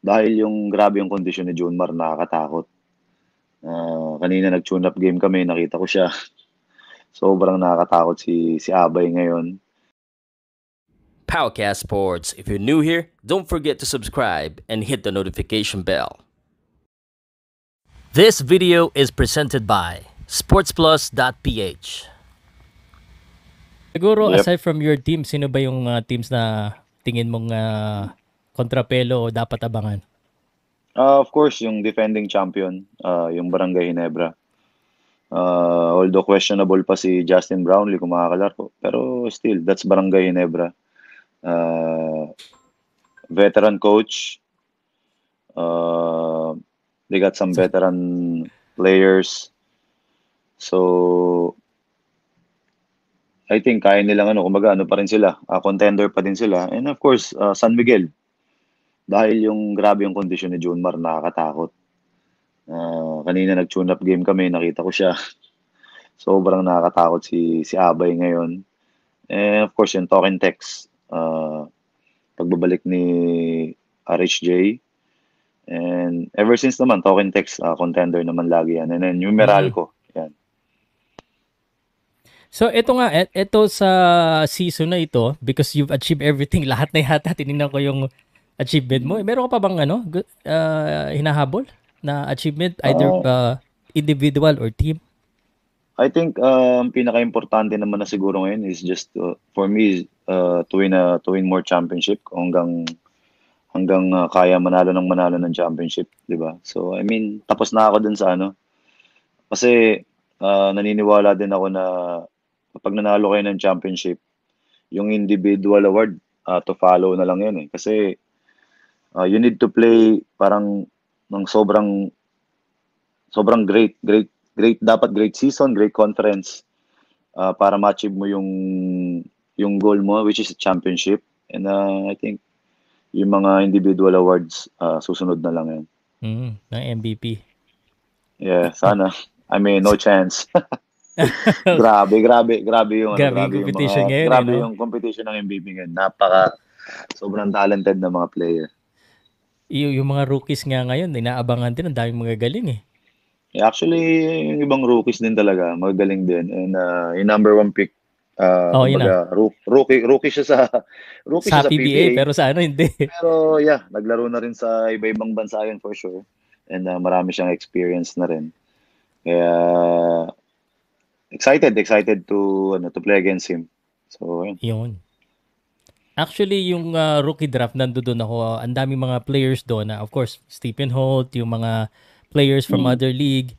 dahil yung grabe yung condition ni June Mar nakakatakot. Uh, kanina nag-tune up game kami, nakita ko siya. Sobrang nakakatakot si si Abay ngayon. Powercast Sports. If you're new here, don't forget to subscribe and hit the notification bell. This video is presented by sportsplus.ph. Siguro yep. aside from your team, sino ba yung uh, teams na tingin mong uh, kontrapelo o dapat abangan? Uh, of course, yung defending champion, uh, yung Barangay Hinebra. Uh, although questionable pa si Justin Brownlee kung makakalaro. Pero still, that's Barangay Hinebra. Uh, veteran coach. Uh, they got some veteran players. So, I think kaya nilang ano, kumbaga ano pa rin sila, uh, contender pa din sila. And of course, uh, San Miguel, dahil yung grabe yung condition ni June Mar nakakatakot. Uh, kanina nag-tune up game kami, nakita ko siya. Sobrang nakakatakot si, si Abay ngayon. And eh, of course, yung talk and text. Uh, pagbabalik ni RHJ. And ever since naman, talk and text, uh, contender naman lagi yan. And then numeral mm-hmm. ko. Yan. So ito nga, ito sa season na ito, because you've achieved everything, lahat na yata, tininan ko yung achievement mo. Eh, meron ka pa bang ano, uh, hinahabol na achievement either uh, individual or team? I think um uh, pinaka-importante naman na siguro ngayon is just uh, for me uh, to win a to win more championship hanggang hanggang uh, kaya manalo ng manalo ng championship, 'di ba? So I mean, tapos na ako dun sa ano. Kasi uh, naniniwala din ako na kapag nanalo kayo ng championship, yung individual award uh, to follow na lang 'yun eh. Kasi uh, you need to play parang ng sobrang sobrang great great great dapat great season great conference uh, para ma-achieve mo yung yung goal mo which is a championship and uh, I think yung mga individual awards uh, susunod na lang yan mm, ng MVP yeah sana I mean no chance grabe grabe grabe yung grabe, ano, grabe yung competition yung mga, ngayon eh, grabe no? yung competition ng MVP ngayon napaka sobrang talented ng mga player Y- yung mga rookies nga ngayon, inaabangan din, ang daming mga galing eh. Yeah, actually, yung ibang rookies din talaga, magaling din. And uh, yung number one pick, uh, oh, yun baga, rookie, rookie siya sa rookie sa, siya sa PBA, PBA, pero sa ano hindi. Pero yeah, naglaro na rin sa iba-ibang bansa yun for sure. And uh, marami siyang experience na rin. Kaya excited, excited to ano to play against him. So, yun. yun. Actually, yung uh, rookie draft, nando doon ako. Ang daming mga players doon. of course, Stephen Holt, yung mga players from mm. other league.